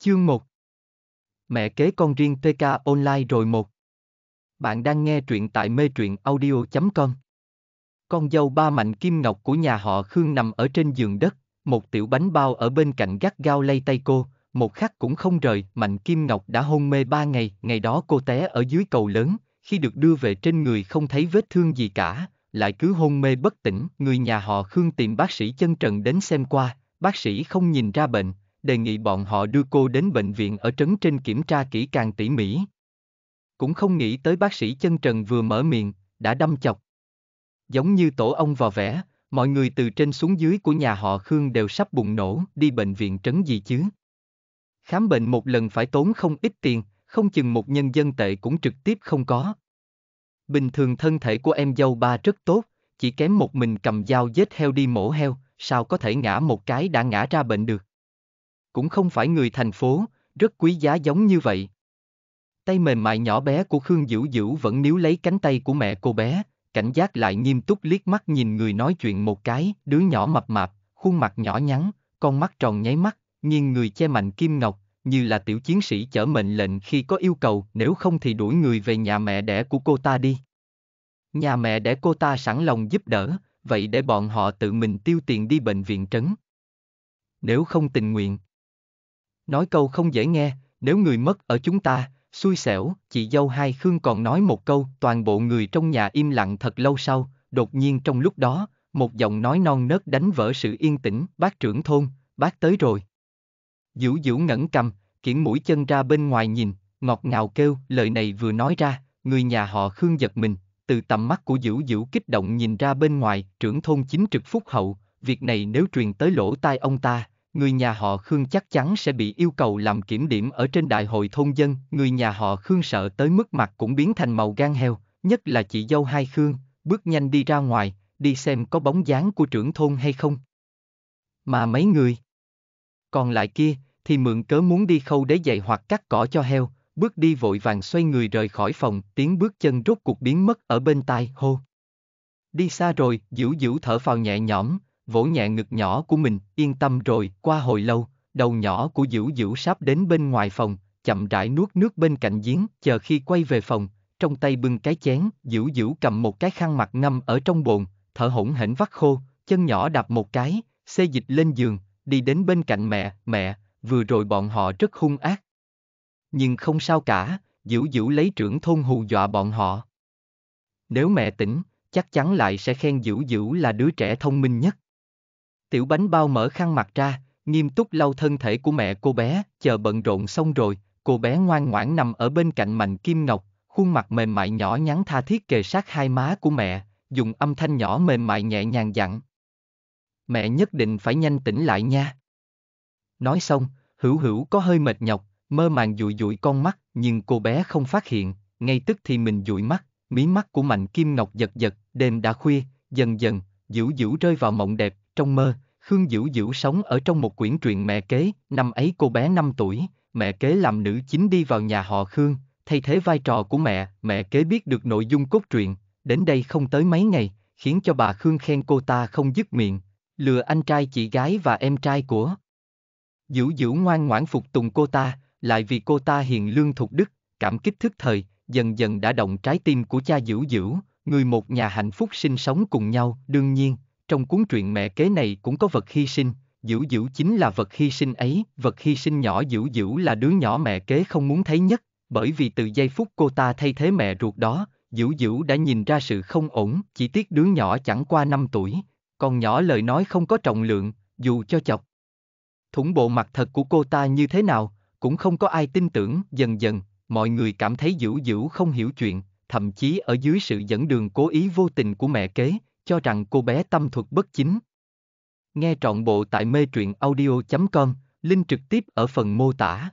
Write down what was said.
Chương 1 Mẹ kế con riêng TK Online rồi một Bạn đang nghe truyện tại mê truyện audio.com Con dâu ba mạnh kim ngọc của nhà họ Khương nằm ở trên giường đất, một tiểu bánh bao ở bên cạnh gắt gao lay tay cô, một khắc cũng không rời, mạnh kim ngọc đã hôn mê ba ngày, ngày đó cô té ở dưới cầu lớn, khi được đưa về trên người không thấy vết thương gì cả, lại cứ hôn mê bất tỉnh, người nhà họ Khương tìm bác sĩ chân trần đến xem qua, bác sĩ không nhìn ra bệnh, đề nghị bọn họ đưa cô đến bệnh viện ở trấn trên kiểm tra kỹ càng tỉ mỉ. Cũng không nghĩ tới bác sĩ chân trần vừa mở miệng, đã đâm chọc. Giống như tổ ông vào vẽ, mọi người từ trên xuống dưới của nhà họ Khương đều sắp bùng nổ, đi bệnh viện trấn gì chứ. Khám bệnh một lần phải tốn không ít tiền, không chừng một nhân dân tệ cũng trực tiếp không có. Bình thường thân thể của em dâu ba rất tốt, chỉ kém một mình cầm dao giết heo đi mổ heo, sao có thể ngã một cái đã ngã ra bệnh được cũng không phải người thành phố, rất quý giá giống như vậy. Tay mềm mại nhỏ bé của Khương Dữ Dữ vẫn níu lấy cánh tay của mẹ cô bé, cảnh giác lại nghiêm túc liếc mắt nhìn người nói chuyện một cái, đứa nhỏ mập mạp, khuôn mặt nhỏ nhắn, con mắt tròn nháy mắt, nghiêng người che mạnh kim ngọc, như là tiểu chiến sĩ chở mệnh lệnh khi có yêu cầu, nếu không thì đuổi người về nhà mẹ đẻ của cô ta đi. Nhà mẹ đẻ cô ta sẵn lòng giúp đỡ, vậy để bọn họ tự mình tiêu tiền đi bệnh viện trấn. Nếu không tình nguyện, nói câu không dễ nghe, nếu người mất ở chúng ta, xui xẻo, chị dâu hai Khương còn nói một câu, toàn bộ người trong nhà im lặng thật lâu sau, đột nhiên trong lúc đó, một giọng nói non nớt đánh vỡ sự yên tĩnh, bác trưởng thôn, bác tới rồi. Dũ dũ ngẩn cầm, kiển mũi chân ra bên ngoài nhìn, ngọt ngào kêu, lời này vừa nói ra, người nhà họ Khương giật mình, từ tầm mắt của dũ dũ kích động nhìn ra bên ngoài, trưởng thôn chính trực phúc hậu, việc này nếu truyền tới lỗ tai ông ta, người nhà họ Khương chắc chắn sẽ bị yêu cầu làm kiểm điểm ở trên đại hội thôn dân, người nhà họ Khương sợ tới mức mặt cũng biến thành màu gan heo, nhất là chị dâu hai Khương, bước nhanh đi ra ngoài, đi xem có bóng dáng của trưởng thôn hay không. Mà mấy người còn lại kia thì mượn cớ muốn đi khâu đế giày hoặc cắt cỏ cho heo, bước đi vội vàng xoay người rời khỏi phòng, tiếng bước chân rốt cuộc biến mất ở bên tai hô. Đi xa rồi, diễu diễu thở phào nhẹ nhõm, vỗ nhẹ ngực nhỏ của mình, yên tâm rồi, qua hồi lâu, đầu nhỏ của Diễu Diễu sắp đến bên ngoài phòng, chậm rãi nuốt nước bên cạnh giếng, chờ khi quay về phòng, trong tay bưng cái chén, Diễu Diễu cầm một cái khăn mặt ngâm ở trong bồn, thở hổn hển vắt khô, chân nhỏ đạp một cái, xê dịch lên giường, đi đến bên cạnh mẹ, mẹ, vừa rồi bọn họ rất hung ác. Nhưng không sao cả, Diễu Diễu lấy trưởng thôn hù dọa bọn họ. Nếu mẹ tỉnh, chắc chắn lại sẽ khen Diễu Diễu là đứa trẻ thông minh nhất. Tiểu bánh bao mở khăn mặt ra, nghiêm túc lau thân thể của mẹ cô bé, chờ bận rộn xong rồi, cô bé ngoan ngoãn nằm ở bên cạnh Mạnh Kim Ngọc, khuôn mặt mềm mại nhỏ nhắn tha thiết kề sát hai má của mẹ, dùng âm thanh nhỏ mềm mại nhẹ nhàng dặn. Mẹ nhất định phải nhanh tỉnh lại nha. Nói xong, hữu hữu có hơi mệt nhọc, mơ màng dụi dụi con mắt, nhưng cô bé không phát hiện, ngay tức thì mình dụi mắt, mí mắt của Mạnh Kim Ngọc giật giật, đêm đã khuya, dần dần, dữ dữ rơi vào mộng đẹp, trong mơ, Khương Dữ Dữ sống ở trong một quyển truyện mẹ kế, năm ấy cô bé 5 tuổi, mẹ kế làm nữ chính đi vào nhà họ Khương, thay thế vai trò của mẹ, mẹ kế biết được nội dung cốt truyện, đến đây không tới mấy ngày, khiến cho bà Khương khen cô ta không dứt miệng, lừa anh trai chị gái và em trai của. Dữ Dữ ngoan ngoãn phục tùng cô ta, lại vì cô ta hiền lương thục đức, cảm kích thức thời, dần dần đã động trái tim của cha Dữ Dữ người một nhà hạnh phúc sinh sống cùng nhau, đương nhiên, trong cuốn truyện mẹ kế này cũng có vật hy sinh, Diễu Diễu chính là vật hy sinh ấy, vật hy sinh nhỏ Diễu Diễu là đứa nhỏ mẹ kế không muốn thấy nhất, bởi vì từ giây phút cô ta thay thế mẹ ruột đó, Diễu Diễu đã nhìn ra sự không ổn, chỉ tiếc đứa nhỏ chẳng qua 5 tuổi, còn nhỏ lời nói không có trọng lượng, dù cho chọc. Thủng bộ mặt thật của cô ta như thế nào, cũng không có ai tin tưởng, dần dần, mọi người cảm thấy Diễu Diễu không hiểu chuyện, thậm chí ở dưới sự dẫn đường cố ý vô tình của mẹ kế, cho rằng cô bé tâm thuật bất chính. Nghe trọn bộ tại mê truyện audio.com, link trực tiếp ở phần mô tả.